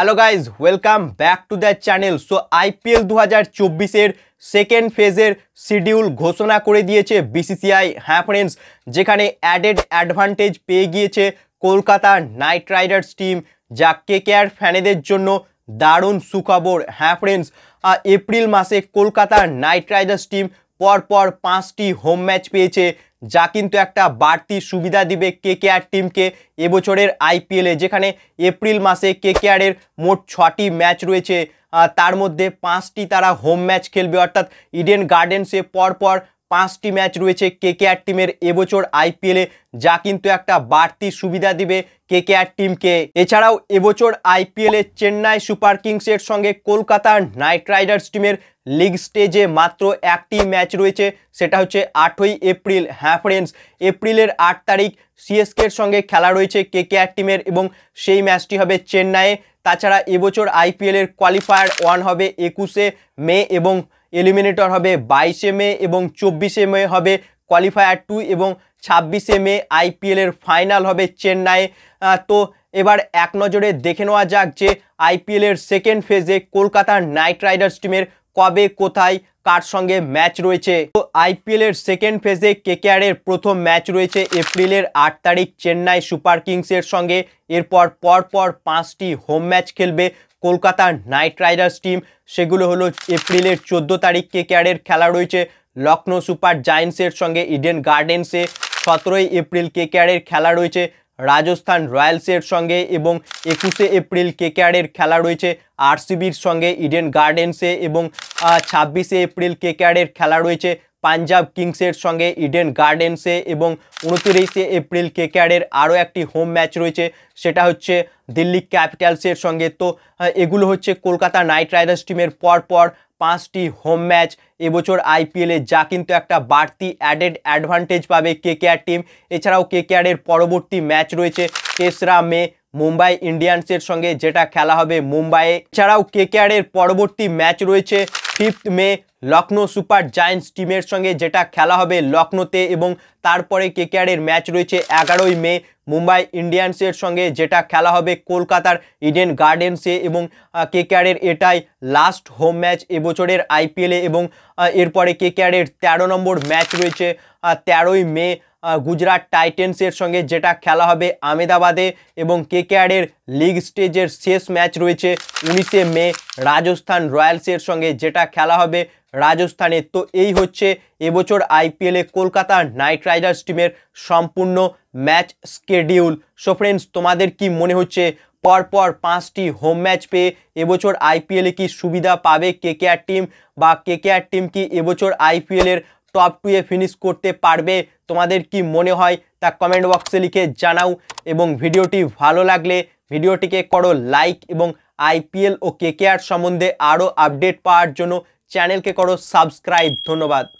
hello guys welcome back to the channel so IPL দু হাজার চব্বিশের সেকেন্ড ফেজের শিডিউল ঘোষণা করে দিয়েছে বিসিসিআই হ্যাঁ ফ্রেন্ডস যেখানে অ্যাডেড অ্যাডভান্টেজ পেয়ে গিয়েছে কলকাতা নাইট রাইডার্স টিম যা কে কেয়ার ফ্যানেদের জন্য দারুণ সুখবর হ্যাঁ ফ্রেন্ডস এপ্রিল মাসে কলকাতা নাইট রাইডার্স টিম পরপর পাঁচটি হোম ম্যাচ পেয়েছে যা কিন্তু একটা বাড়তি সুবিধা দিবে কে কে আর টিমকে এবছরের আইপিএলে যেখানে এপ্রিল মাসে কে কে আরের মোট ছটি ম্যাচ রয়েছে তার মধ্যে পাঁচটি তারা হোম ম্যাচ খেলবে অর্থাৎ ইডেন গার্ডেন্সে পরপর পাঁচটি ম্যাচ রয়েছে কে কে আর টিমের এবছর আইপিএলে যা কিন্তু একটা বাড়তি সুবিধা দিবে কে কে আর টিমকে এছাড়াও এবছর আইপিএলে চেন্নাই সুপার কিংসের সঙ্গে কলকাতার নাইট রাইডার্স টিমের লিগ স্টেজে মাত্র একটি ম্যাচ রয়েছে সেটা হচ্ছে আটই এপ্রিল হ্যাঁ ফ্রেন্ডস এপ্রিলের আট তারিখ সিএসকের সঙ্গে খেলা রয়েছে কে কে আর টিমের এবং সেই ম্যাচটি হবে চেন্নাইয়ে তাছাড়া এবছর আইপিএলের কোয়ালিফায়ার ওয়ান হবে একুশে মে এবং এলিমিনেটর হবে বাইশে মে এবং চব্বিশে মে হবে কোয়ালিফায়ার টু এবং ছাব্বিশে মে আইপিএলের ফাইনাল হবে চেন্নাই তো এবার এক নজরে দেখে নেওয়া যাক যে আইপিএলের সেকেন্ড ফেজে কলকাতার নাইট রাইডার্স টিমের কবে কোথায় কার সঙ্গে ম্যাচ রয়েছে তো আইপিএলের সেকেন্ড ফেজে কেকেআরের প্রথম ম্যাচ রয়েছে এপ্রিলের আট তারিখ চেন্নাই সুপার কিংসের সঙ্গে এরপর পরপর পাঁচটি হোম ম্যাচ খেলবে কলকাতার নাইট রাইডার্স টিম সেগুলো হলো এপ্রিলের চোদ্দো তারিখ কেকেআরের খেলা রয়েছে লখনৌ সুপার জায়েন্টসের সঙ্গে ইডেন গার্ডেন্সে সতেরোই এপ্রিল কেকেআরের খেলা রয়েছে রাজস্থান রয়্যালসের সঙ্গে এবং একুশে এপ্রিল কেকেআরের খেলা রয়েছে আরসিবির সঙ্গে ইডেন গার্ডেন্সে এবং ছাব্বিশে এপ্রিল কেকেআরের খেলা রয়েছে পাঞ্জাব কিংসের সঙ্গে ইডেন গার্ডেন্সে এবং উনতিরিশে এপ্রিল কেকেআরের আরও একটি হোম ম্যাচ রয়েছে সেটা হচ্ছে দিল্লি ক্যাপিটালসের সঙ্গে তো এগুলো হচ্ছে কলকাতা নাইট রাইডার্স টিমের পর পর পাঁচটি হোম ম্যাচ এবছর আইপিএলে যা কিন্তু একটা বাড়তি অ্যাডেড অ্যাডভান্টেজ পাবে কেকেআর টিম এছাড়াও কেকেআরের পরবর্তী ম্যাচ রয়েছে তেসরা মে মুম্বাই ইন্ডিয়ান্সের সঙ্গে যেটা খেলা হবে মুম্বাইয়ে এছাড়াও কেকেআরের পরবর্তী ম্যাচ রয়েছে fifth May Lucknow Super Giants টিমের সঙ্গে যেটা খেলা হবে লখনৌতে এবং তারপরে কেকেআরের ম্যাচ রয়েছে এগারোই মে মুম্বাই ইন্ডিয়ান্সের সঙ্গে যেটা খেলা হবে কলকাতার ইডেন গার্ডেন্সে এবং কেকেআরের এটাই লাস্ট হোম ম্যাচ এবছরের আইপিএলে এবং এরপরে কেকেআরের তেরো নম্বর ম্যাচ রয়েছে তেরোই মে গুজরাট টাইটেন্সের সঙ্গে যেটা খেলা হবে আমেদাবাদে এবং কেকেআরের লিগ স্টেজের শেষ ম্যাচ রয়েছে উনিশে মে রাজস্থান রয়্যালসের সঙ্গে যেটা খেলা হবে রাজস্থানে তো এই হচ্ছে এবছর আইপিএলে কলকাতা নাইট রাইডার্স টিমের সম্পূর্ণ ম্যাচ স্কেডিউল সো ফ্রেন্ডস তোমাদের কি মনে হচ্ছে পরপর পাঁচটি হোম ম্যাচ পেয়ে এবছর আইপিএলে কি সুবিধা পাবে কেকেআর টিম বা কেকেআর টিম কি এবছর আইপিএলের টপ টুয়ে ফিনিশ করতে পারবে তোমাদের কি মনে হয় তা কমেন্ট বক্সে লিখে জানাও এবং ভিডিওটি ভালো লাগলে ভিডিওটিকে করো লাইক এবং আইপিএল ও কেকেআর সম্বন্ধে আরও আপডেট পাওয়ার জন্য চ্যানেলকে করো সাবস্ক্রাইব ধন্যবাদ